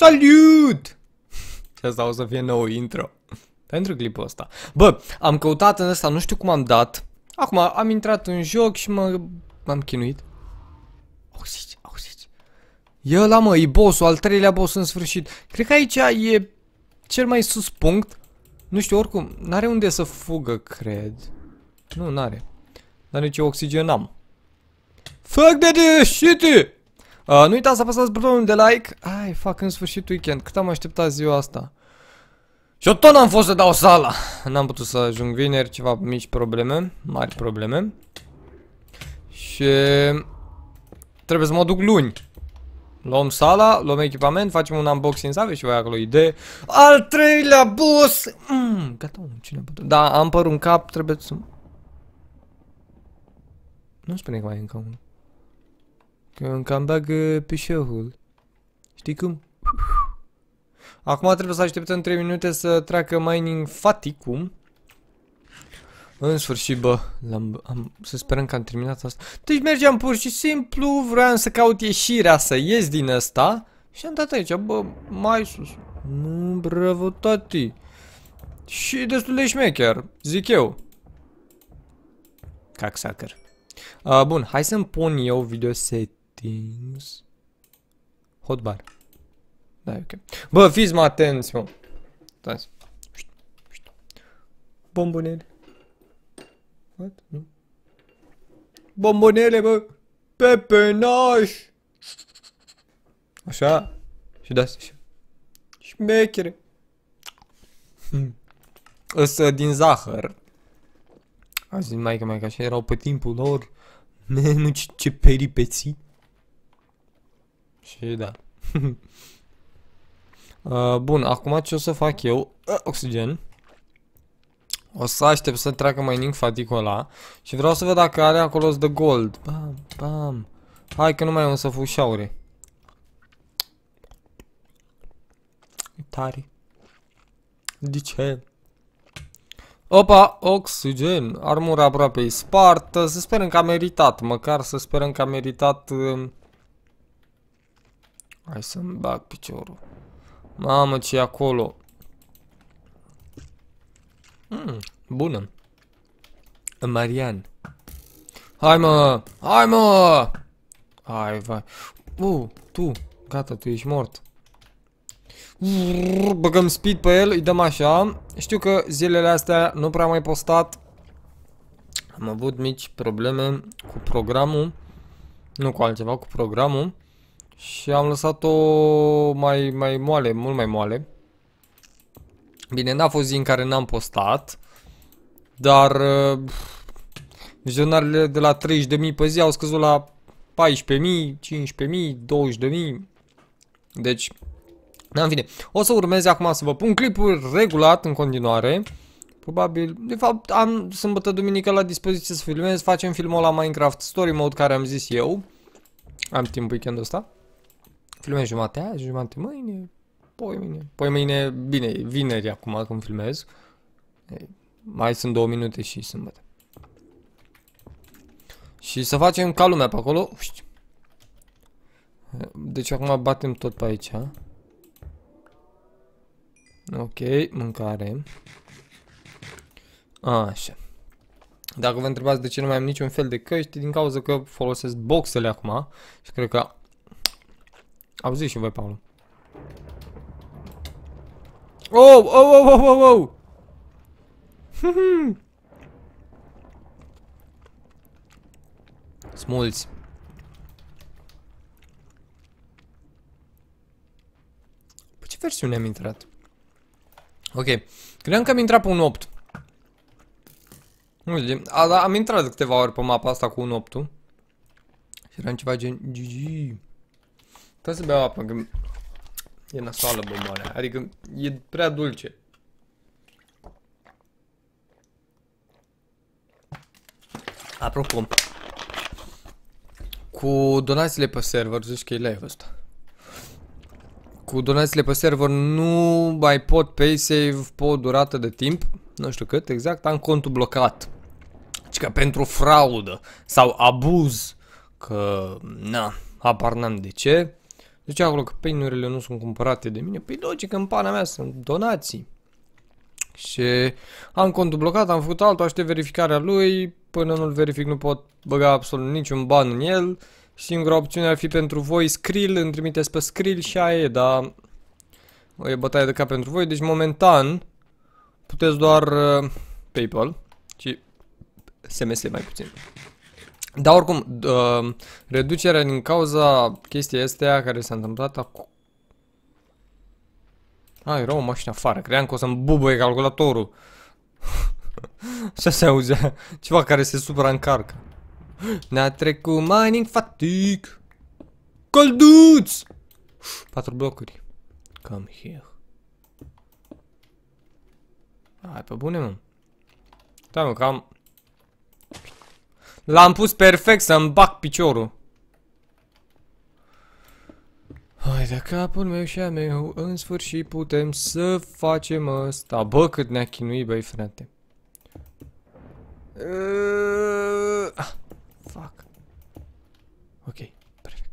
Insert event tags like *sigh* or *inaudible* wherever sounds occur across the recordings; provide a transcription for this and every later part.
Salut! *laughs* asta o să fie nou intro *laughs* pentru clipul ăsta. Bă, am căutat în ăsta, nu știu cum am dat. Acum am intrat în joc și mă, m-am chinuit. Auziți, auziți. E ăla mă, e boss al treilea boss în sfârșit. Cred că aici e cel mai sus punct. Nu știu, oricum, n-are unde să fugă, cred. Nu, n-are. Dar nici oxigen n-am. Fuck that shit! Uh, nu uitați să apăsați butonul de like. Ai, fac în sfârșit weekend. Cât am așteptat ziua asta. Și eu tot n-am fost să dau sala. N-am putut să ajung vineri, ceva mici probleme, mari probleme. Și trebuie să mă duc luni. Luăm sala, luăm echipament, facem un unboxing, să aveți și voi acolo idee. Al treilea boss! Mm, gata, cine poate? Da, am păr un cap, trebuie să... Nu spune că mai e încă unul. Când cam pe pișehul. Știi cum? Acum trebuie să așteptăm 3 minute să treacă mining faticum. În sfârșit, bă, am, am, să sperăm că am terminat asta. Deci mergeam pur și simplu, vreau să caut ieșirea, să ies din asta. Și am dat aici, bă, mai sus. Nu, bravo, tati. Și destul de șmecher, zic eu. Cacsacăr. Uh, bun, hai să-mi pun eu video set Settings. Hotbar. Da, e ok. Bă, fiți mă atenți, mă. Stați. Bombonele. What? Nu. Bombonele, bă. naș. Așa. Și da, așa. Șmechere. Ăsta hmm. uh, din zahăr. Azi zis maica mea că așa erau pe timpul lor. *laughs* Nu ce, ce peripeții. Și da. *laughs* uh, bun, acum ce o să fac eu? Uh, oxigen. O să aștept să treacă mining faticul ăla Și vreau să văd dacă are acolo de gold Bam, bam Hai că nu mai am să fug șaure Tari. De ce? Opa, oxigen Armura aproape e spartă Să sperăm că a meritat Măcar să sperăm că a meritat uh, Hai să-mi bag piciorul. Mamă, ce acolo. Mm, bună. Marian. Hai mă! Hai mă! Hai, vai. Uh, tu, gata, tu ești mort. băgăm speed pe el, îi dăm așa. Știu că zilele astea nu prea mai postat. Am avut mici probleme cu programul. Nu cu altceva, cu programul. Și am lăsat-o mai, mai moale, mult mai moale. Bine, n-a fost zi în care n-am postat, dar uh, Vizionarele de la 30.000 pe zi au scăzut la 14.000, 15.000, 20.000. Deci, da, n-am fine. O să urmez acum să vă pun clipuri regulat în continuare. Probabil, de fapt, am sâmbătă duminică la dispoziție să filmez, facem filmul la Minecraft Story Mode care am zis eu. Am timp weekendul ăsta filmez jumate azi, jumate mâine, poi mâine. Poi mâine, bine, vineri acum când filmez. Mai sunt două minute și sâmbătă. Și să facem ca lumea pe acolo. Deci acum batem tot pe aici. Ok, mâncare. Așa. Dacă vă întrebați de ce nu mai am niciun fel de căști, din cauza că folosesc boxele acum și cred că zis și voi, Paul. Oh, oh, oh, oh, oh, oh! oh. Smulți. Pe ce versiune am intrat? Ok. Credeam că am intrat pe un 8. Nu știu, da, am intrat câteva ori pe mapa asta cu un 8 -ul. Și eram ceva gen GG. Stai să beau apă, că e nasoală bomboarea. Adică e prea dulce. Apropo, cu donațiile pe server, zici că e live ăsta. Cu donațiile pe server nu mai pot pay-save pe o durată de timp, nu știu cât exact, am contul blocat. Deci că pentru fraudă sau abuz, că na, apar n-am de ce, Zicea acolo că peinurile nu sunt cumpărate de mine. Păi logic, în pana mea sunt donații. Și am contul blocat, am făcut altul, aștept verificarea lui, până nu-l verific nu pot băga absolut niciun ban în el. Singura opțiune ar fi pentru voi Skrill, îmi trimiteți pe Skrill și aia e, dar e bătaie de cap pentru voi. Deci momentan puteți doar uh, PayPal și SMS mai puțin. Dar oricum, uh, reducerea din cauza chestia astea care s-a întâmplat acum... A, era o mașină afară. Cream că o să-mi bubuie calculatorul. *laughs* Așa se auzea. Ceva care se supraîncarcă. Ne-a trecut mining fatigue. Călduț! Patru blocuri. Come here. Hai, pe bune, mă. Da, mă, că am... L-am pus perfect să-mi bag piciorul. Hai de capul meu și a meu, în sfârșit putem să facem asta. Bă, cât ne-a chinuit, băi, frate. Uh, ah, fuck. Ok, perfect.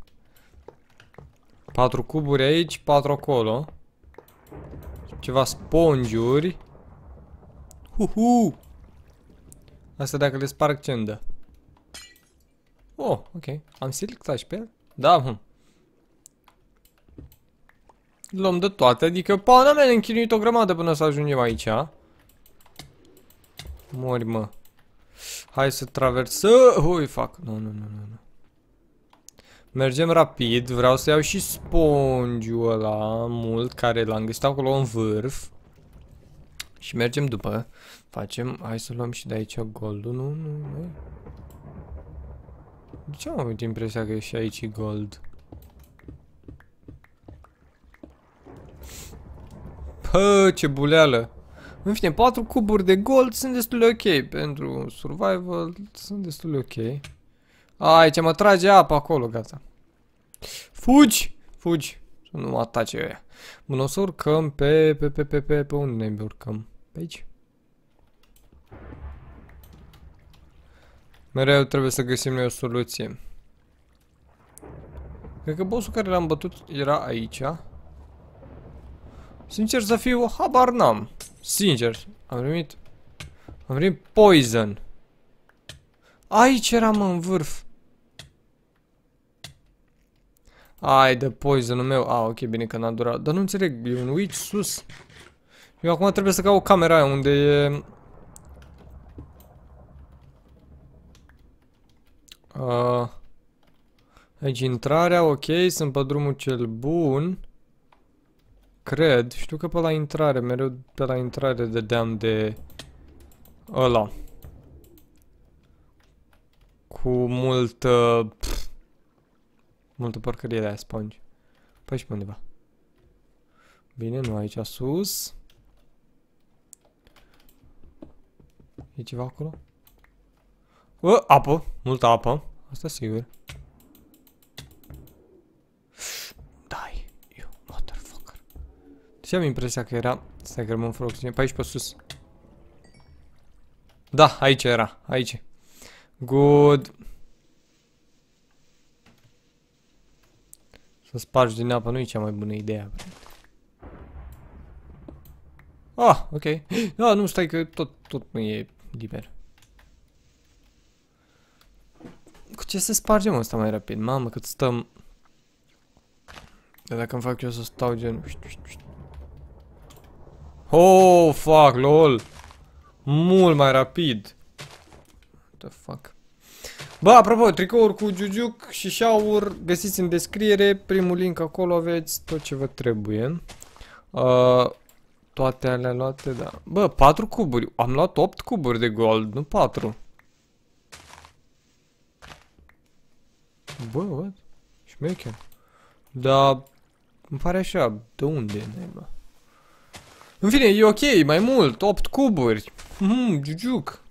Patru cuburi aici, patru acolo. Ceva spongiuri. Uhu! Asta dacă le sparg ce -mi dă. Oh, ok. Am selectat și pe el? Da, hm. Luăm de toate, adică pana mea, ne-am chinuit o grămadă până să ajungem aici. Mori, mă. Hai să traversă... Ui, fac. Nu, no, nu, nu, nu. Mergem rapid, vreau să iau și spongiul ăla mult, care l-am găsit acolo în vârf. Și mergem după. Facem, hai să luăm și de aici golul, nu, nu, nu. De ce am avut impresia că e și aici gold? Pă, ce buleală! În fine, patru cuburi de gold sunt destul de ok. Pentru survival sunt destul de ok. Aici mă trage apa acolo, gata. Fugi! Fugi! Să nu mă atace ăia. Bun, o să urcăm pe, pe, pe, pe, pe, pe unde ne urcăm? Pe aici? Mereu trebuie să găsim noi o soluție. Cred că bossul care l-am bătut era aici. Sincer să fiu, habar n-am. Sincer, am primit... Am primit poison. Aici eram în vârf. Ai de poisonul meu. A, ah, ok, bine că n-a durat. Dar nu înțeleg, e un witch sus. Eu acum trebuie să caut camera unde e Uh, aici deci intrarea, ok, sunt pe drumul cel bun. Cred, știu că pe la intrare, mereu pe la intrare dădeam de ăla. Cu multă... Pff, multă porcărie de aia, sponge. Păi și pe undeva. Bine, nu aici sus. E ceva acolo? Uh, apă. Multă apă. Asta sigur. Die you motherfucker. Deci am impresia că era... Stai că rămân fără oxigen. Pe aici pe sus. Da, aici era. Aici. Good. Să spargi din apă nu e cea mai bună idee. Ah, ok. Da, *gasps* nu, stai că tot, tot nu e liber. Cu ce să spargem asta mai rapid? Mamă, cât stăm... Dar dacă îmi fac eu să stau gen... Oh, fuck, lol! Mult mai rapid! What the fuck? Bă, apropo, tricouri cu Jujuc și șaur găsiți în descriere, primul link acolo aveți tot ce vă trebuie. Uh, toate alea luate, da. Bă, 4 cuburi. Am luat 8 cuburi de gold, nu 4. Bă, what? Șmeche. Dar... Îmi pare așa, de unde naiba? În fine, e ok, mai mult, 8 cuburi. Mhm, jujuc.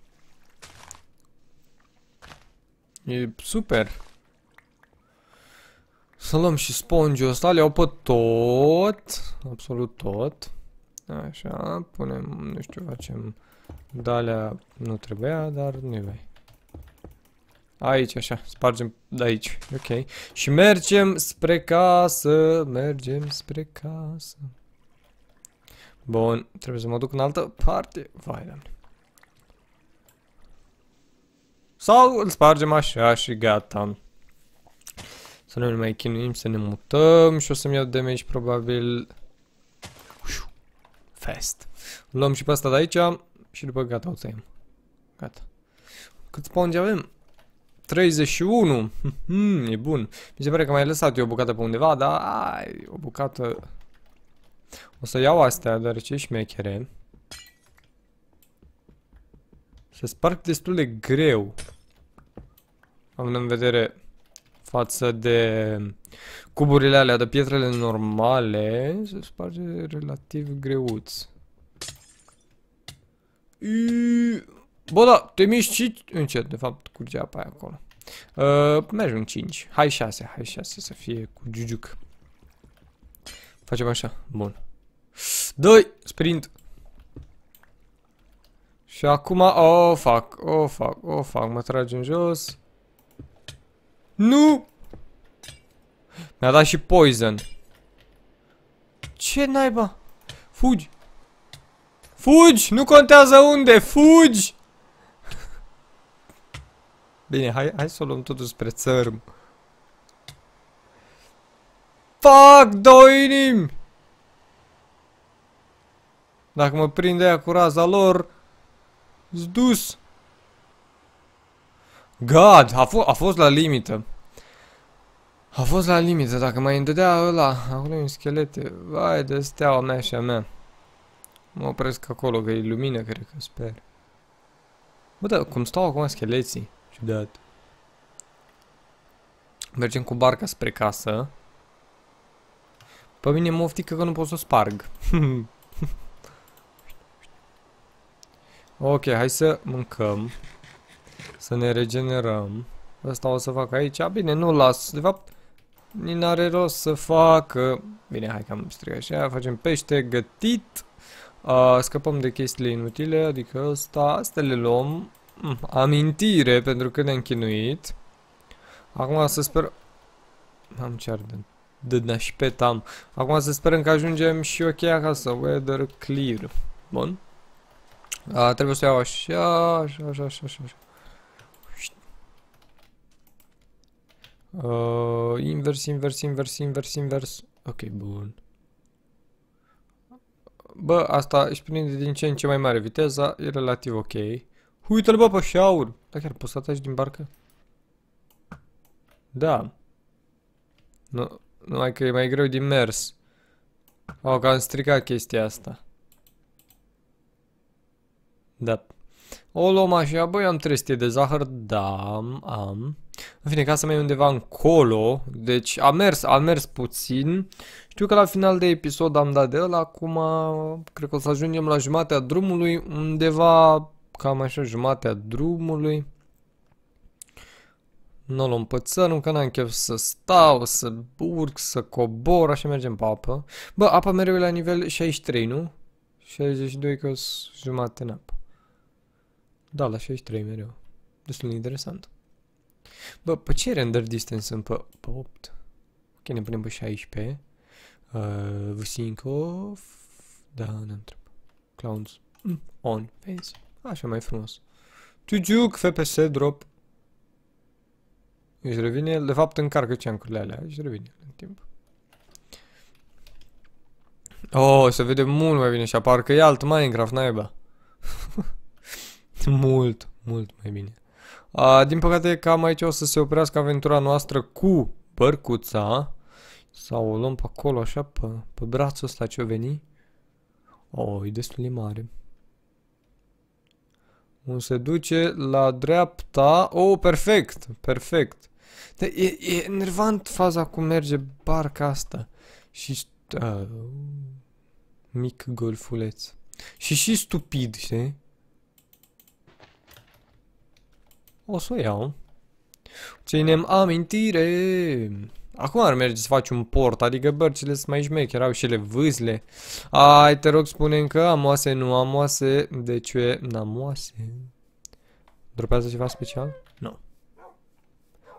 E super. Să luăm și spongiul ăsta, le iau pe tot. Absolut tot. Așa, punem, nu știu, facem... Dalea nu trebuia, dar nu-i Aici, așa, spargem de aici, ok. Și mergem spre casă, mergem spre casă. Bun, trebuie să mă duc în altă parte. Vai, doamne. Sau îl spargem așa și gata. Să nu ne mai chinuim, să ne mutăm și o să-mi iau damage probabil... Fast. Luăm și pe asta de aici și după gata o tăiem. Gata. Cât sponge avem? 31. Hmm, e bun. Mi se pare că mai lăsat eu o bucată pe undeva, dar ai, o bucată... O să iau astea, dar ce șmechere. Se sparg destul de greu. Am în vedere față de cuburile alea, de pietrele normale, se sparge relativ greuț. Bă, da, te miști și... încet, de fapt, curge apa aia acolo. Uh, mergem 5. Hai 6, hai 6 să fie cu giugiuc. Facem așa, bun. 2. sprint. Și acum, oh, fac, oh, fac, oh, fac, mă trage în jos. Nu! Mi-a dat și poison. Ce naiba? Fugi! Fugi! Nu contează unde! Fugi! Bine, hai, hai să o luăm totul spre țărm. Fuck, două inimi! Dacă mă prinde aia cu raza lor, zdus. God, a, a fost la limită. A fost la limită, dacă mai îndădea ăla, acolo e un schelete, vai de steaua mea și a mea. Mă opresc acolo, că e lumină, cred că sper. Bă, da, cum stau acum scheleții? Ciudat. Mergem cu barca spre casă. Pe mine mă oftică că nu pot să sparg. *laughs* ok, hai să mâncăm. Să ne regenerăm. Asta o să fac aici. Bine, nu las. De fapt, ni n-are rost să facă... Bine, hai că am strigat așa. Facem pește gătit. Uh, scăpăm de chestiile inutile, adică asta. Asta le luăm amintire pentru că ne-am chinuit. Acum să sper... Am ce arde. Dădea și pe tam. Acum să sperăm că ajungem și ok acasă. Weather clear. Bun. A, trebuie să iau așa, așa, așa, așa, așa. A, invers, invers, invers, invers, invers. Ok, bun. Bă, asta își prinde din ce în ce mai mare viteza, e relativ ok. Uite-l, bă, pe șaur! Da, chiar poți să ataci din barcă? Da. Nu, numai că e mai greu din mers. Au, că am stricat chestia asta. Da. O luăm așa, băi, am trestie de zahăr, da, am. În fine, casa mea e undeva încolo, deci a mers, a mers puțin. Știu că la final de episod am dat de el, acum cred că o să ajungem la jumatea drumului, undeva cam așa jumatea drumului. Nu o luăm pe țărul, că n-am chef să stau, să urc, să cobor, așa mergem pe apă. Bă, apa mereu e la nivel 63, nu? 62 că jumate în apă. Da, la 63 mereu. Destul de interesant. Bă, pe ce render distance sunt pe, pe 8? Ok, ne punem pe 16. Uh, v Da, n-am Clowns. Mm. On. Face. Așa mai frumos. Tugiuc, FPS, drop. Își revine el. De fapt, încarcă ceancurile alea. Își revine în timp. Oh, se vede mult mai bine și apar că e alt Minecraft, naiba. *laughs* mult, mult mai bine. A, din păcate, cam aici o să se oprească aventura noastră cu părcuța. Sau o luăm pe acolo, așa, pe, pe brațul ăsta ce-o veni. oh, e destul de mare. Un se duce la dreapta. Oh, perfect! Perfect! De e, e enervant faza cum merge barca asta. Și... Uh, mic golfuleț. Și și stupid, știi? O să o iau. Ținem amintire! Acum ar merge să faci un port, adică bărcile sunt mai șmecheri, erau și ele vâzle. Ai, te rog, spune că am oase, nu am oase, de ce n-am oase? Dropează ceva special? Nu. No.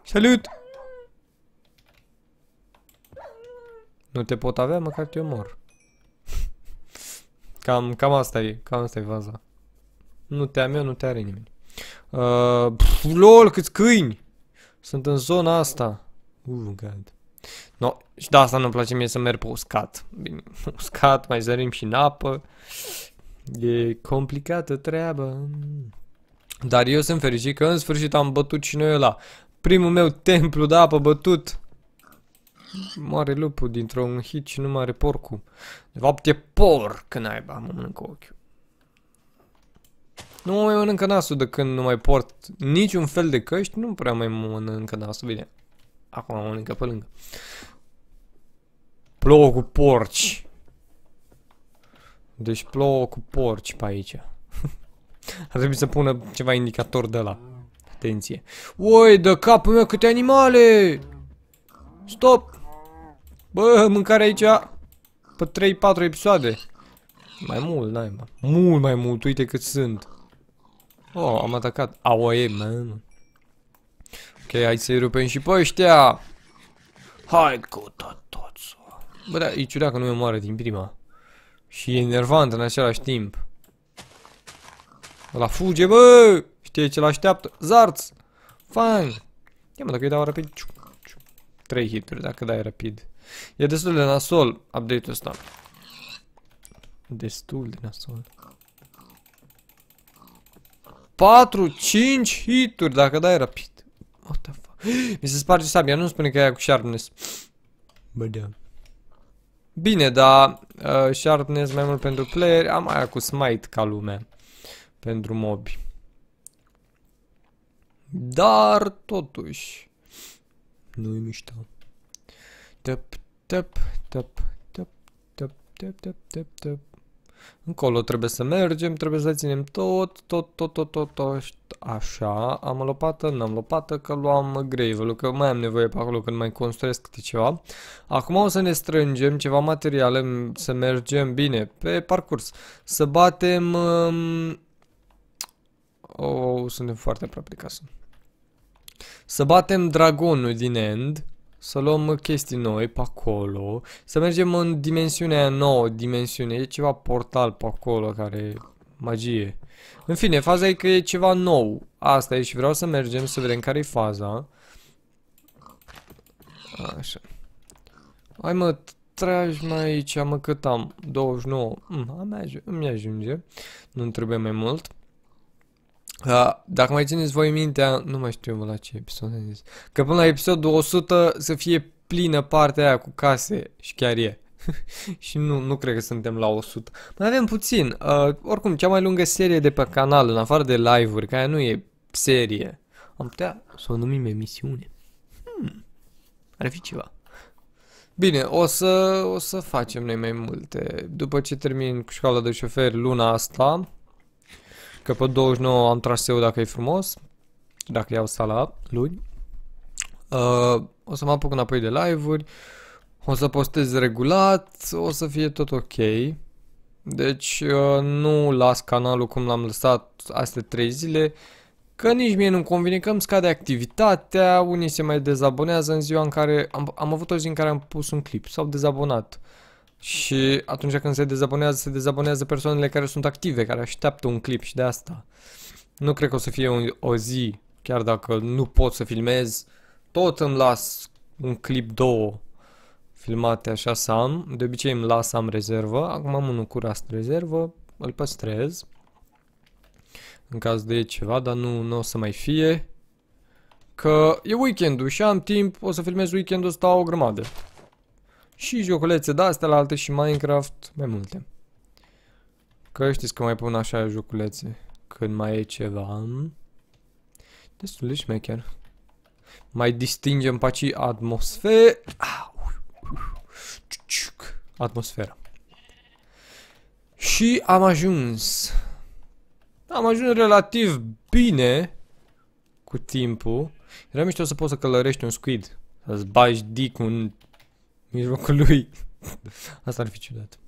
Salut! Nu te pot avea, măcar te omor. *laughs* Cam, cam asta e, cam asta e vaza. Nu te am eu, nu te are nimeni. Uh, pf, lol, câți câini! Sunt în zona asta. Uh, God. No, și de asta nu-mi place mie să merg pe uscat. Bine, *laughs* uscat, mai zărim și în apă. E complicată treaba. Dar eu sunt fericit că în sfârșit am bătut și noi la primul meu templu de apă bătut. Moare lupul dintr-un hit și nu mare are porcul. De fapt e porc naiba, mă mănâncă ochiul. Nu mai mănâncă nasul de când nu mai port niciun fel de căști, nu prea mai mănâncă nasul, bine. Acum am încă pe lângă. Plouă cu porci. Deci plouă cu porci pe aici. *laughs* Ar trebui să pună ceva indicator de la. Atenție. Oi, de capul meu câte animale! Stop! Bă, mâncare aici pe 3-4 episoade. Mai mult, n-ai, Mult mai mult, uite cât sunt. Oh, am atacat. AOE, man. Ok, hai să-i rupem și pe ăștia. Hai cu toți. Bă, da, e ciudat că nu i moare din prima. Și e enervant în același timp. La fuge, bă! Știe ce l-așteaptă. Zarț! Fain! Ia mă, dacă îi dau rapid... 3 hituri dacă dai rapid. E destul de nasol update-ul ăsta. Destul de nasol. 4, 5 hituri dacă dai rapid. What the fuck? *gasps* Mi se sparge sabia, nu spune că e aia cu sharpness. Bă, da. Bine, dar uh, sharpness mai mult pentru player, am aia cu smite ca lume. Pentru mobi. Dar, totuși, nu-i mișto. Tăp, tăp, tăp, tăp, tăp, tăp, tăp, tăp, tăp. Încolo trebuie să mergem, trebuie să ținem tot, tot, tot, tot, tot, tot, așa. Am lopată, n-am lopată, că luam gravel că mai am nevoie pe acolo când mai construiesc câte ceva. Acum o să ne strângem ceva materiale, să mergem bine pe parcurs. Să batem... Um... Oh, suntem foarte aproape de casă. Să batem dragonul din end să luăm chestii noi pe acolo. Să mergem în dimensiunea nouă, dimensiune. E ceva portal pe acolo care... Magie. În fine, faza e că e ceva nou. Asta e și vreau să mergem să vedem care e faza. Așa. Hai mă, tragi mai aici, mă cât am. 29. Mm, hm, am ajunge, îmi ajunge. Nu-mi trebuie mai mult. Uh, dacă mai țineți voi mintea, nu mai știu la ce episod am zis, că până la da. episodul 100 să fie plină partea aia cu case și chiar e. *laughs* și nu, nu cred că suntem la 100. Mai avem puțin. Uh, oricum, cea mai lungă serie de pe canal, în afară de live-uri, care nu e serie, am putea să o numim emisiune. Hmm. Ar fi ceva. Bine, o să, o să facem noi mai multe. După ce termin cu școala de șofer luna asta, Că pe 29 am traseu dacă e frumos, dacă iau sala luni. Uh, o să mă apuc înapoi de live-uri, o să postez regulat, o să fie tot ok. Deci uh, nu las canalul cum l-am lăsat astea 3 zile, că nici mie nu-mi convine că îmi scade activitatea, unii se mai dezabonează în ziua în care am, am avut o zi în care am pus un clip, s-au dezabonat. Uh, și atunci când se dezabonează, se dezabonează persoanele care sunt active, care așteaptă un clip și de asta. Nu cred că o să fie un, o zi, chiar dacă nu pot să filmez, tot îmi las un clip, două filmate așa să am. De obicei îmi las am rezervă, acum am unul curat rezervă, îl păstrez în caz de ceva, dar nu, nu o să mai fie. Că e weekendul și am timp, o să filmez weekendul ăsta o grămadă și joculețe de-astea la alte și Minecraft, mai multe. Că știți că mai pun așa joculețe când mai e ceva. Destul de șmecher. Mai distingem pacii aici atmosfer... Atmosfera. Și am ajuns. Am ajuns relativ bine cu timpul. Era mișto să poți să călărești un squid. Să-ți bagi dic un mijlocul lui. Asta ar fi ciudat.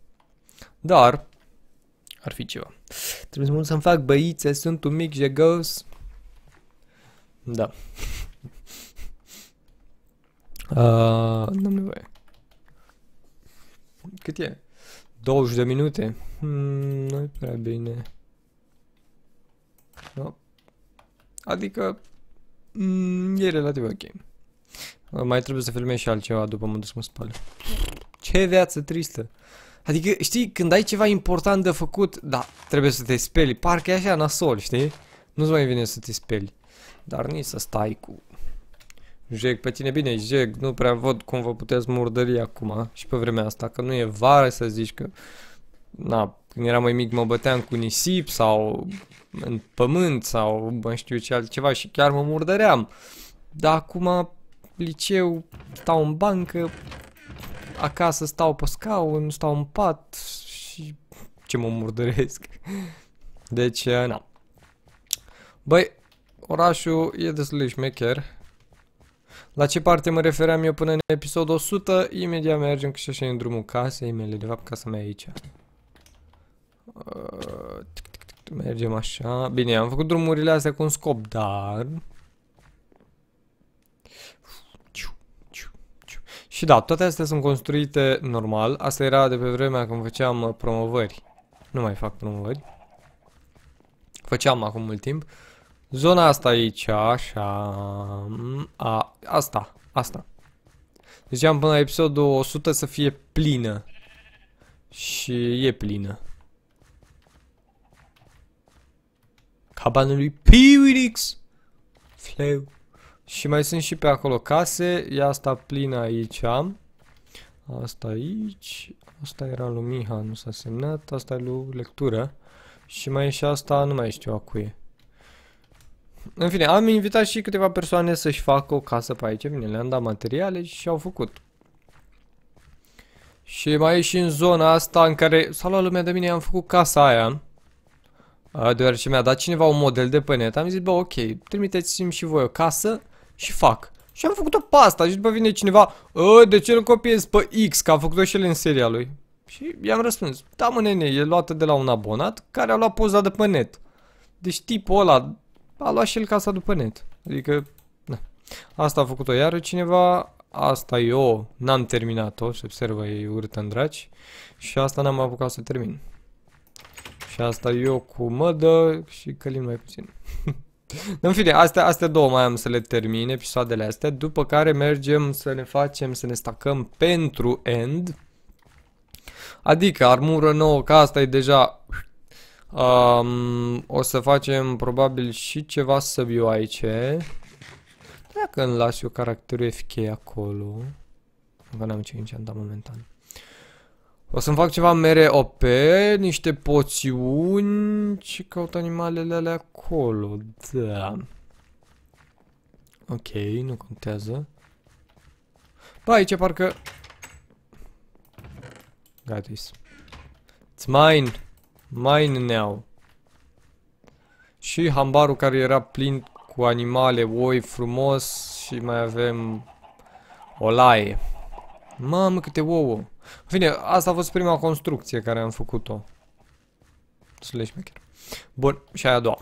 Dar, ar fi ceva. Trebuie să mă să-mi fac băițe, sunt un mic jegos. Da. *laughs* Uh, nu am nevoie. Cât e? 20 de minute. Hmm, nu prea bine. No. Adică mm, e relativ ok. Mai trebuie să filmez și altceva după mă duc să mă spăl. Ce viață tristă. Adică, știi, când ai ceva important de făcut, da, trebuie să te speli. Parcă e așa nasol, știi? Nu-ți mai vine să te speli. Dar nici să stai cu... Jec pe tine bine, Jec, nu prea văd cum vă puteți murdări acum și pe vremea asta, că nu e vară să zici că... Na, când eram mai mic mă băteam cu nisip sau în pământ sau mă știu ce altceva și chiar mă murdăream. Dar acum liceu, stau în bancă, acasă stau pe scaun, stau în pat și ce mă murdăresc. *laughs* Deci, uh, na. Băi, orașul e destul de șmecher. La ce parte mă refeream eu până în episodul 100? Imediat mergem că și așa în drumul casei mele, de fapt casa mea e aici. Uh, mergem așa. Bine, am făcut drumurile astea cu un scop, dar Și da, toate astea sunt construite normal. Asta era de pe vremea când făceam uh, promovări. Nu mai fac promovări. Făceam acum mult timp. Zona asta aici, așa... Mm, a, asta, asta. Deci am până la episodul 100 să fie plină. Și e plină. lui Piwilix! fleu. Și mai sunt și pe acolo case. E asta plină aici. Asta aici. Asta era lui Miha, nu s-a semnat. Asta e lui lectură. Și mai e și asta, nu mai știu a cui În fine, am invitat și câteva persoane să-și facă o casă pe aici. Bine, le-am dat materiale și au făcut. Și mai e și în zona asta în care s-a luat lumea de mine, am făcut casa aia. Deoarece mi-a dat cineva un model de pe net, am zis, bă, ok, trimiteți-mi și voi o casă și fac. Și am făcut-o asta și după vine cineva, ă, de ce nu copiez pe X, că a făcut-o și el în seria lui. Și i-am răspuns, da mă nene, e luată de la un abonat care a luat poza de pe net. Deci tipul ăla a luat și el casa după net. Adică, na. Asta a făcut-o iară cineva, asta eu n-am terminat-o, se observă e urâtă în draci. Și asta n-am apucat să termin. Și asta eu cu mădă și călim mai puțin. *laughs* *laughs* În fine, astea, astea două mai am să le termin, episoadele astea, după care mergem să ne facem, să ne stacăm pentru end. Adică armură nouă, ca asta e deja... Um, o să facem probabil și ceva să viu aici. Dacă îmi las eu caracterul FK acolo... Încă n-am ce am momentan. O să-mi fac ceva mere OP, niște poțiuni... și caut animalele alea acolo? Da... Ok, nu contează. Ba, aici parcă... Gratis. It's mine! Mine now! Și hambarul care era plin cu animale, oi frumos și mai avem o laie. Mamă, câte ouă! În fine, asta a fost prima construcție care am făcut-o. Slash maker. Bun, și aia a doua.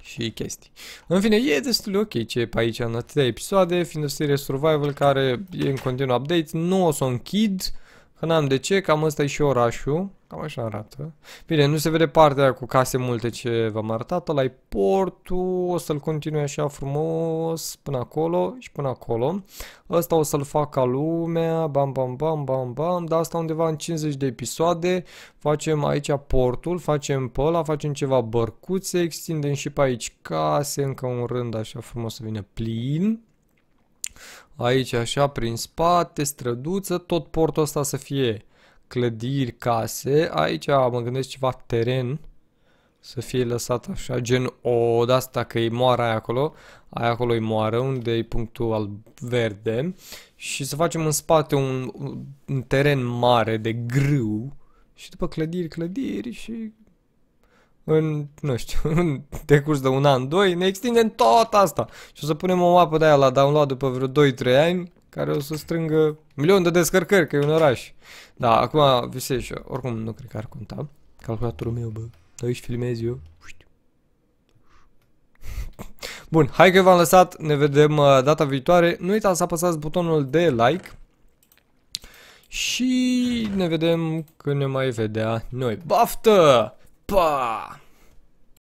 Și chestii. În fine, e destul de ok ce e pe aici în atâtea episoade, fiind o serie survival care e în continuu update. Nu o să o închid. Uh, Că n-am de ce, cam ăsta e și orașul. Cam așa arată. Bine, nu se vede partea cu case multe ce v-am arătat. la portul, o să-l continui așa frumos până acolo și până acolo. Ăsta o să-l fac ca lumea, bam, bam, bam, bam, bam. Dar asta undeva în 50 de episoade. Facem aici portul, facem pe ăla, facem ceva bărcuțe, extindem și pe aici case, încă un rând așa frumos să vină plin aici așa prin spate, străduță, tot portul ăsta să fie clădiri, case, aici mă gândesc ceva teren să fie lăsat așa, gen o de asta că e moara aia acolo, aia acolo e moară, unde e punctul al verde și să facem în spate un, un teren mare de grâu și după clădiri, clădiri și în, nu știu, *laughs* în decurs de un an, doi, ne extindem tot asta. Și o să punem o mapă de aia la download după vreo 2-3 ani, care o să strângă milion de descărcări, că e un oraș. Da, acum visez și eu. Oricum, nu cred că ar conta. Calculatorul meu, bă. Aici filmez eu. *laughs* Bun, hai că v-am lăsat, ne vedem uh, data viitoare. Nu uitați să apăsați butonul de like. Și ne vedem când ne mai vedea noi. Baftă! 吧。